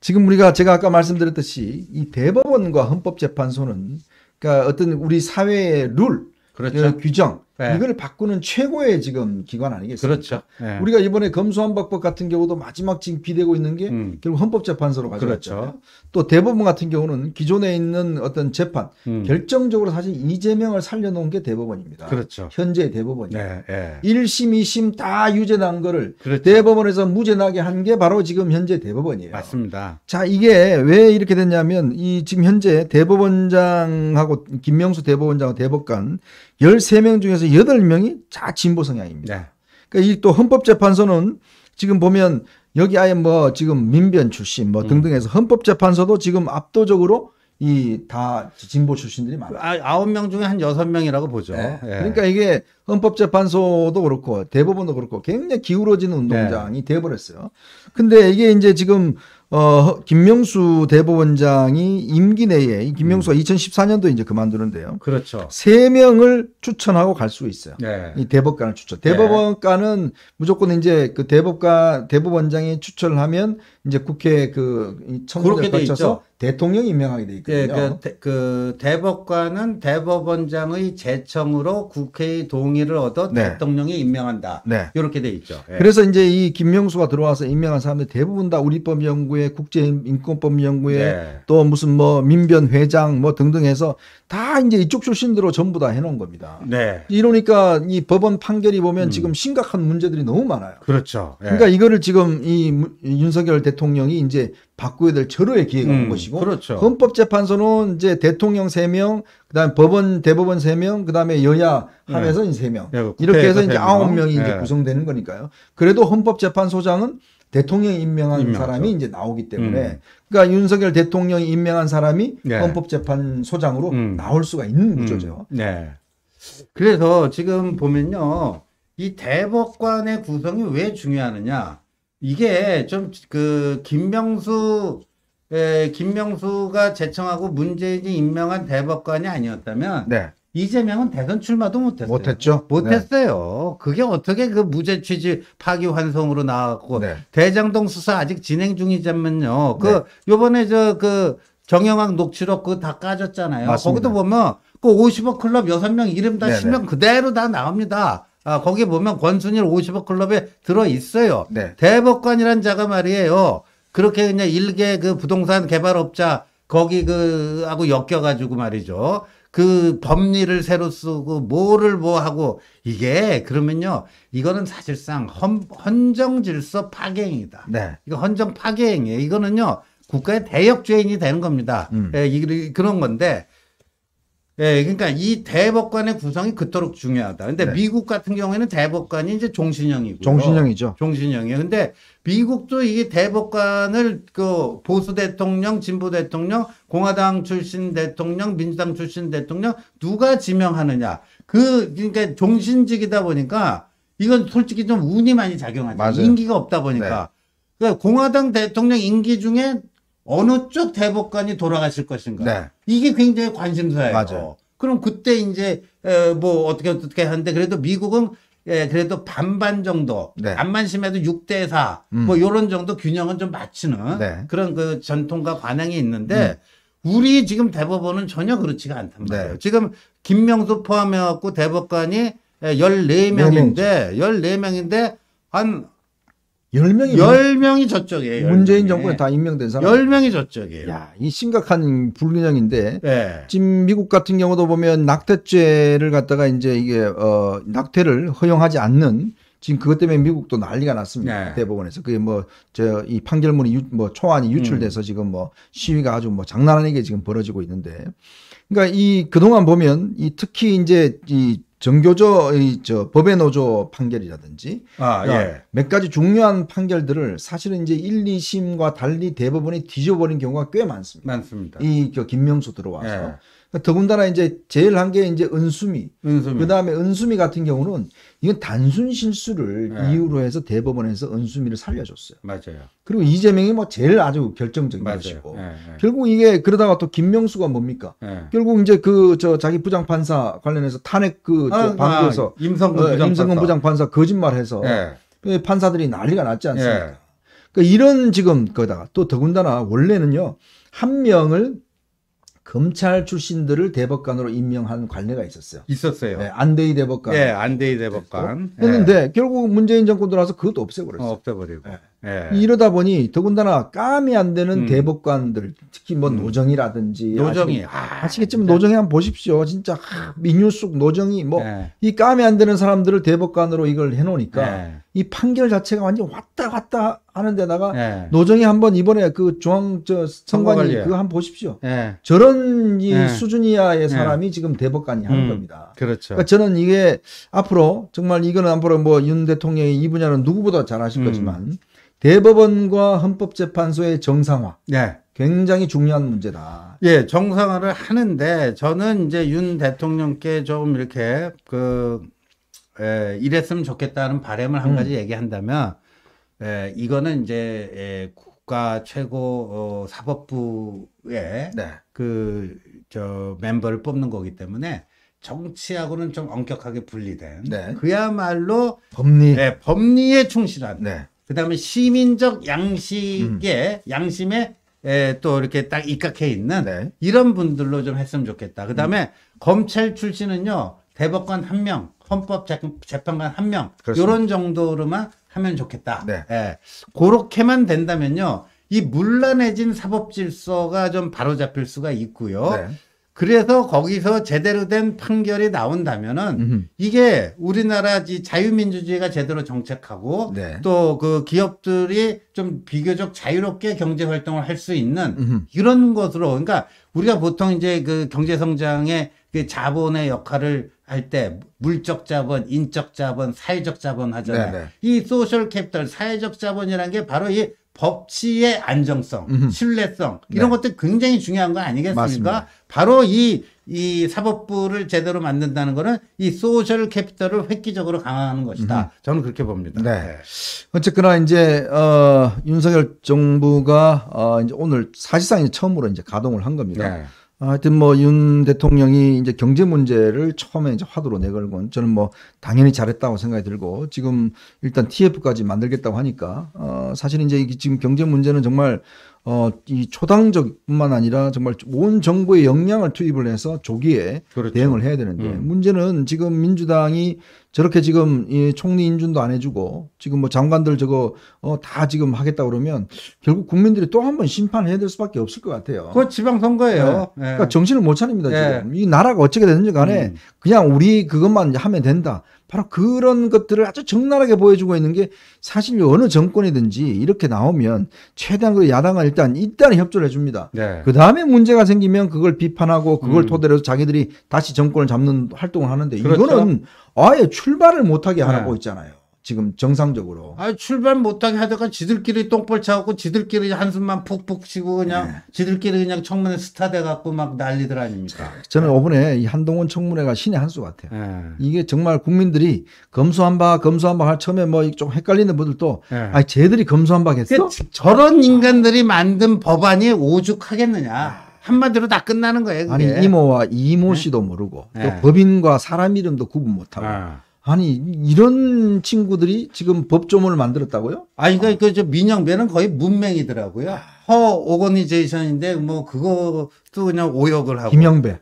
지금 우리가 제가 아까 말씀드렸듯이 이 대법원과 헌법재판소는 그러니까 어떤 우리 사회의 룰, 그렇죠. 그 규정 네. 이걸 바꾸는 최고의 지금 기관 아니겠습니까? 그렇죠. 네. 우리가 이번에 검수한박법 같은 경우도 마지막 지금 비대고 있는 게 음. 결국 헌법재판소로 가져갔 그렇죠. 또 대법원 같은 경우는 기존에 있는 어떤 재판 음. 결정적으로 사실 이재명을 살려놓은 게 대법원입니다. 그렇죠. 현재 대법원이. 네, 네. 예. 1심, 2심 다 유죄난 거를 그렇죠. 대법원에서 무죄나게 한 게 바로 지금 현재 대법원이에요. 맞습니다. 자, 이게 왜 이렇게 됐냐면 이 지금 현재 대법원장하고 김명수 대법원장과 대법관 13명 중에서 8명이 자 진보 성향입니다. 네. 그러니까 이또 헌법재판소는 지금 보면 여기 아예 뭐 지금 민변 출신 뭐 음. 등등 해서 헌법재판소도 지금 압도적으로 이 다 진보 출신들이 많아요. 아명 중에 한여 명이라고 보죠. 네. 예. 그러니까 이게 헌법재판소도 그렇고 대법원도 그렇고 굉장히 기울어지 네. 운동장이 네. 돼버렸어요. 근데 이게 이제 지금 어, 김명수 대법원장이 임기 내에 김명수가 음. 2014년도 이제 그만두는데요. 그렇죠. 세 명을 추천하고 갈 수 있어요. 네. 이 대법관을 추천. 네. 대법관은 네. 무조건 이제 그 대법관 대법원장이 추천을 하면 이제 국회 그 청문회 거쳐서 대통령 임명하게 돼 있거든요. 네, 그, 그, 대법관은 대법원장의 제청으로 국회의 동의를 얻어 네. 대통령이 임명한다. 네. 이렇게 돼 있죠. 네. 그래서 이제 이 김명수가 들어와서 임명한 사람들 대부분 다 우리법 연구회, 국제 인권법 연구회, 네. 또 무슨 뭐 민변 회장 뭐 등등 해서 다 이제 이쪽 출신으로 전부 다 해놓은 겁니다. 겁니다. 네. 이러니까 이 법원 판결이 보면 음. 지금 심각한 문제들이 너무 많아요. 그렇죠. 예. 그러니까 이거를 지금 이 윤석열 대통령이 이제 바꾸야될 절호의 기회가 음. 온 것이고 그렇죠. 헌법재판소는 이제 대통령 3명, 그다음에 법원 대법원 3명, 그다음에 여야 네. 합해서 네. 3명. 그 네, 이렇게 해서 이제 9명이 네. 이제 구성되는 거니까요. 그래도 헌법재판소장은 대통령이 임명한 임명하죠. 사람이 이제 나오기 때문에 음. 그러니까 윤석열 대통령이 임명한 사람이 네. 헌법재판소장으로 음. 나올 수가 있는 구조죠. 음. 네. 그래서 지금 보면요. 이 대법관의 구성이 왜 중요하느냐. 이게 좀 그 김명수 에, 김명수가 제청하고 문재인이 임명한 대법관이 아니었다면 네. 이재명은 대선 출마도 못했어요. 못했죠. 못했어요. 네. 그게 어떻게 그 무죄 취지 파기 환송으로 나왔고 네. 대장동 수사 아직 진행 중이자면요. 그 네. 요번에 저 그 정영학 녹취록 그 다 까졌잖아요. 맞습니다. 거기도 보면 그 50억 클럽 6명 이름 다네 실명 그대로 다 나옵니다. 아, 거기 보면 권순일 50억 클럽에 들어 있어요. 네. 대법관이란 자가 말이에요. 그렇게 그냥 일개 그 부동산 개발업자 거기 그 하고 엮여 가지고 말이죠. 그 법리를 새로 쓰고 뭐를 뭐 하고 이게 그러면요. 이거는 사실상 헌, 헌정 질서 파괴행위다. 네. 이거 헌정 파괴행위에요. 이거는요. 국가의 대역죄인이 되는 겁니다. 음. 예, 이, 그런 건데 예, 그러니까 이 대법관의 구성이 그토록 중요하다. 근데 네. 미국 같은 경우에는 대법관이 이제 종신형이고 종신형이죠. 종신형이에요. 근데 미국도 이게 대법관을 그 보수 대통령, 진보 대통령, 공화당 출신 대통령, 민주당 출신 대통령 누가 지명하느냐. 그 그러니까 종신직이다 보니까 이건 솔직히 좀 운이 많이 작용하죠. 맞아요. 인기가 없다 보니까. 네. 그러니까 공화당 대통령 임기 중에 어느 쪽 대법관이 돌아가실 것인가. 네. 이게 굉장히 관심사예요. 맞아요. 그럼 그때 이제 뭐 어떻게 어떻게 하는데 그래도 미국은 예, 그래도 반반 정도. 네. 안만 심해도 6대 4. 음. 뭐 요런 정도 균형은 좀 맞추는 네. 그런 그 전통과 관행이 있는데 음. 우리 지금 대법원은 전혀 그렇지가 않단 네. 말이에요. 네. 지금 김명수 포함해 갖고 대법관이 14명인데 14명인데 한 10명이 10명이 뭐 저쪽이에요. 10명이. 문재인 정부에 다 임명된 사람. 10명이 저쪽이에요. 야, 이 심각한 불균형인데 네. 지금 미국 같은 경우도 보면 낙태죄를 갖다가 이제 이게 어 낙태를 허용하지 않는 지금 그것 때문에 미국도 난리가 났습니다. 네. 대법원에서. 그게 뭐, 저, 이 판결문이 유, 뭐 초안이 유출돼서 음. 지금 뭐 시위가 아주 뭐 장난 아니게 지금 벌어지고 있는데. 그러니까 이, 그동안 보면 이 특히 이제 이 정교조 의저 법의 노조 판결이라든지 아, 그러니까 예. 몇 가지 중요한 판결들을 사실은 이제 1, 2심과 달리 대법원이 뒤져버린 경우가 꽤 많습니다. 많습니다. 이그 김명수 들어와서 예. 그러니까 더군다나 이제 제일 한 게 이제 은수미. 은수미. 그다음에 은수미 같은 경우는 이건 단순 실수를 네. 이유로 해서 대법원에서 은수미를 살려줬어요. 맞아요. 그리고 이재명이 뭐 제일 아주 결정적인 맞아요. 것이고 네, 네. 결국 이게 그러다가 또 김명수가 뭡니까? 네. 결국 이제 그 저 자기 부장 판사 관련해서 탄핵 그 방구에서 아, 아 임성근, 어, 부장 임성근 부장 판사 거짓말해서 네. 그 판사들이 난리가 났지 않습니까? 네. 그러니까 이런 지금 거다가 또 더군다나 원래는요 한 명을 검찰 출신들을 대법관으로 임명한 관례가 있었어요. 있었어요. 네, 안대희 대법관. 예, 안대희 대법관. 했는데 예. 결국 문재인 정권 들어와서 그것도 없애버렸어요. 어, 없애버리고. 예. 예. 이러다 보니 더군다나 까미 안 되는 음. 대법관들 특히 뭐 음. 노정이라든지 노정이 아시겠, 지만 아, 노정이 한번 보십시오 진짜 아, 민유숙 노정이 뭐이 예. 까미 안 되는 사람들을 대법관으로 이걸 해놓으니까 예. 이 판결 자체가 완전 왔다 갔다 하는 데다가 예. 노정이 한번 이번에 그 중앙 저 선관위 그거 한번 보십시오 예. 저런 이 예. 수준 이야의 사람이 지금 대법관이 하는 음. 겁니다 그렇죠 그러니까 저는 이게 앞으로 정말 이거는 앞으로 뭐윤 대통령이 이 분야는 누구보다 잘아실 음. 거지만 대법원과 헌법재판소의 정상화. 네. 굉장히 중요한 문제다. 예, 정상화를 하는데 저는 이제 윤 대통령께 좀 이렇게 그 에, 예, 이랬으면 좋겠다는 바램을 한 음. 가지 얘기한다면 에, 예, 이거는 이제 에, 예, 국가 최고 어, 사법부의 네. 그저 멤버를 뽑는 거기 때문에 정치하고는 좀 엄격하게 분리된 네. 그야말로 법리 예, 법리에 충실한 네. 그다음에 시민적 양식의 음. 양심에 에, 또 이렇게 딱 입각해 있는 네. 이런 분들로 좀 했으면 좋겠다. 그다음에 음. 검찰 출신은요 대법관 한 명, 헌법 재판관 한 명, 요런 정도로만 하면 좋겠다. 네. 예. 그렇게만 된다면요. 이문란해진 사법 질서가 좀 바로잡힐 수가 있고요. 네. 그래서 거기서 제대로 된 판결이 나온다면은 음흠. 이게 우리나라 이 자유민주주의가 제대로 정착하고 네. 또그 기업들이 좀 비교적 자유롭게 경제 활동을 할 수 있는 음흠. 이런 것으로 그러니까 우리가 보통 이제 그 경제 성장의 그 자본의 역할을 할 때 물적 자본, 인적 자본, 사회적 자본 하잖아요. 네네. 네. 이 소셜 캐피털 사회적 자본이라는 게 바로 이 법치의 안정성, 음흠. 신뢰성 네. 이런 네. 것들 굉장히 중요한 거 아니겠습니까? 맞습니다. 바로 이 이 사법부를 제대로 만든다는 거는 이 소셜 캐피털을 획기적으로 강화하는 것이다. 음 저는 그렇게 봅니다. 네. 네. 어쨌거나 이제 어 윤석열 정부가 어 이제 오늘 사실상 이제 처음으로 이제 가동을 한 겁니다. 네. 하여튼 뭐 윤 대통령이 이제 경제 문제를 처음에 이제 화두로 내걸고 저는 뭐 당연히 잘했다고 생각이 들고 지금 일단 TF까지 만들겠다고 하니까 어 사실 이제 지금 경제 문제는 정말 어, 이 초당적뿐만 아니라 정말 온 정부의 역량을 투입을 해서 조기에 그렇죠. 대응을 해야 되는데 음. 문제는 지금 민주당이 저렇게 지금 이 총리 인준도 안 해주고 지금 뭐 장관들 저거 어, 다 지금 하겠다 그러면 결국 국민들이 또 한 번 심판해야 을될 수밖에 없을 것 같아요. 그건 지방선거예요. 네. 네. 그러니까 정신을 못 차립니다. 네. 지금 이 나라가 어떻게 되는지 간에 음. 그냥 우리 그것만 하면 된다. 바로 그런 것들을 아주 적나라하게 보여주고 있는 게 사실 어느 정권이든지 이렇게 나오면 최대한 그 야당을 일단 일단 협조를 해줍니다. 네. 그 다음에 문제가 생기면 그걸 비판하고 그걸 음. 토대로 자기들이 다시 정권을 잡는 활동을 하는데 그렇죠. 이거는 아예 출발을 못하게 하고 네. 있잖아요. 지금 정상적으로. 아 출발 못하게 하다가 지들끼리 똥벌 차갖고 지들끼리 한숨만 푹푹 쉬고 그냥 네. 지들끼리 그냥 청문회 스타 돼갖고 막 난리들 아닙니까? 저는 네. 이번에 이 한동훈 청문회가 신의 한수 같아요. 네. 이게 정말 국민들이 검수한바검수한바 할 처음에 뭐 좀 헷갈리는 분들도 아 쟤들이 검수한바겠어그 그러니까 저런 인간들이 만든 법안이 오죽하겠느냐. 아. 한마디로 다 끝나는 거예요. 그게. 아니 이모와 이모 네. 씨도 모르고 네. 또 법인과 사람 이름도 구분 못하고. 아. 아니 이런 친구들이 지금 법조문을 만들었다고요? 아니 그러니까 아. 저 민영배는 거의 문맹이더라고요. 허 오거니제이션인데 뭐 그것도 그냥 오역을 하고. 김영배.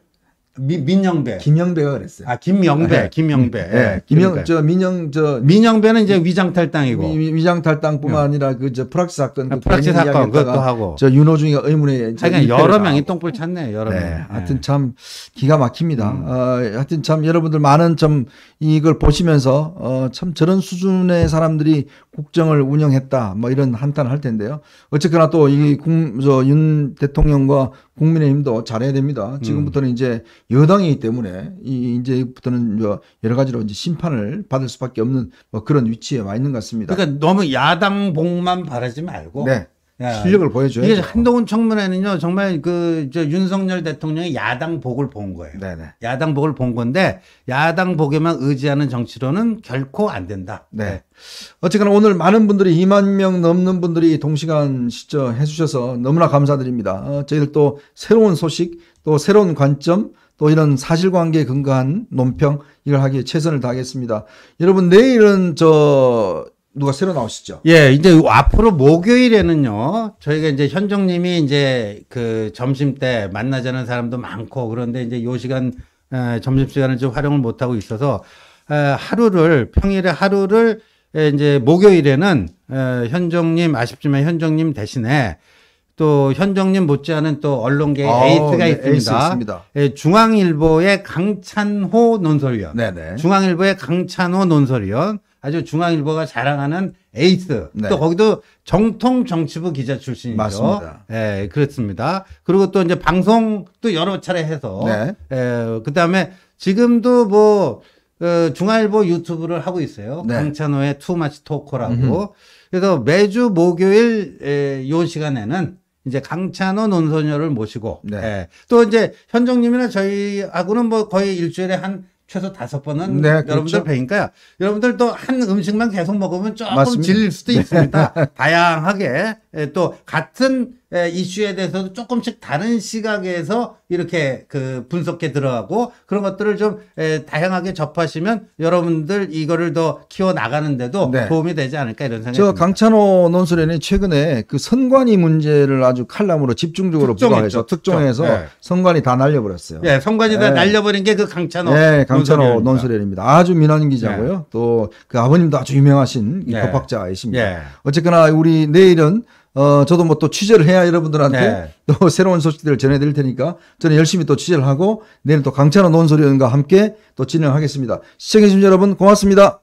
미, 민영배. 김영배가 그랬어요. 아, 김영배, 네. 김영배. 네. 네. 김영, 그러니까요. 저, 민영, 저. 민영배는 이제 위장탈당이고. 위장탈당뿐만 예. 아니라 그, 저, 프락시 사건. 그 아, 프락시 사건, 그것도 하고. 저, 윤호중이 의문의. 하여간 여러 명이 똥볼 찼네, 여러 명. 네. 예. 하여튼 참 기가 막힙니다. 음. 어, 하여튼 참 여러분들 많은 좀 이걸 보시면서, 어, 참 저런 수준의 사람들이 국정을 운영했다. 뭐 이런 한탄을 할 텐데요. 어쨌거나 또이 국, 저, 윤 대통령과 국민의힘도 잘해야 됩니다. 지금부터는 음. 이제 여당이기 때문에 이 이제부터는 뭐 여러 가지로 이제 심판을 받을 수밖에 없는 뭐 그런 위치에 와 있는 것 같습니다. 그러니까 너무 야당복만 바라지 말고 네. 예. 실력을 보여줘요. 이게 한동훈 청문회는요 정말 그저 윤석열 대통령의 야당 복을 본 거예요. 네네. 야당 복을 본 건데 야당 복에만 의지하는 정치로는 결코 안 된다. 네. 네. 어쨌거나 오늘 많은 분들이 2만 명 넘는 분들이 동시간 시청해 주셔서 너무나 감사드립니다. 어, 저희들 또 새로운 소식, 또 새로운 관점, 또 이런 사실관계에 근거한 논평 이걸 하기에 최선을 다하겠습니다. 여러분 내일은 저 누가 새로 나오시죠? 예, 이제 앞으로 목요일에는요, 저희가 이제 현종님이 이제 그 점심 때 만나자는 사람도 많고, 그런데 이제 요 시간, 에, 점심시간을 좀 활용을 못하고 있어서, 에, 하루를, 평일에 하루를, 에, 이제 목요일에는, 에, 현종님, 아쉽지만 현종님 대신에, 또 현정님 못지않은 또 언론계의 아, 에이트가 네, 있습니다. 있습니다. 예, 중앙일보의 강찬호 논설위원. 네네. 네. 중앙일보의 강찬호 논설위원. 아주 중앙일보가 자랑하는 에이스. 네. 또 거기도 정통 정치부 기자 출신이죠. 맞습니다. 예, 그렇습니다. 그리고 또 이제 방송도 여러 차례 해서 네. 예, 그다음에 지금도 뭐 어, 중앙일보 유튜브를 하고 있어요. 네. 강찬호의 투마치 토커라고 그래서 매주 목요일 에, 예, 요 시간에는 이제 강찬호 논선녀를 모시고 네. 예, 또 이제 현정님이나 저희하고는 뭐 거의 일주일에 한 최소 다섯 번은 네, 그렇죠. 여러분들 그렇죠. 뵈니까 여러분들 도한 음식만 계속 먹으면 조금 맞습니다. 질릴 수도 네. 있습니다. 다양하게 예, 또 같은 예, 이슈에 대해서도 조금씩 다른 시각에서 이렇게 그 분석해 들어가고 그런 것들을 좀 예, 다양하게 접하시면 여러분들 이거를 더 키워 나가는데도 네. 도움이 되지 않을까 이런 생각이 듭니다. 저 강찬호 논술에는 최근에 그 선관위 문제를 아주 칼럼으로 집중적으로 특정했죠. 특정해서 네. 선관위 다 날려버렸어요. 네, 선관위 다 네. 날려버린 게 그 강찬호 네, 강찬호 논술인입니다. 아주 민원 기자고요. 네. 또그 아버님도 아주 유명하신 네. 법학자이십니다. 네. 어쨌거나 우리 내일은 어, 저도 뭐 또 취재를 해야 여러분들한테 네. 또 새로운 소식들을 전해드릴 테니까 저는 열심히 또 취재를 하고 내일 또 강찬호 논설위원과 함께 또 진행하겠습니다. 시청해주신 여러분 고맙습니다.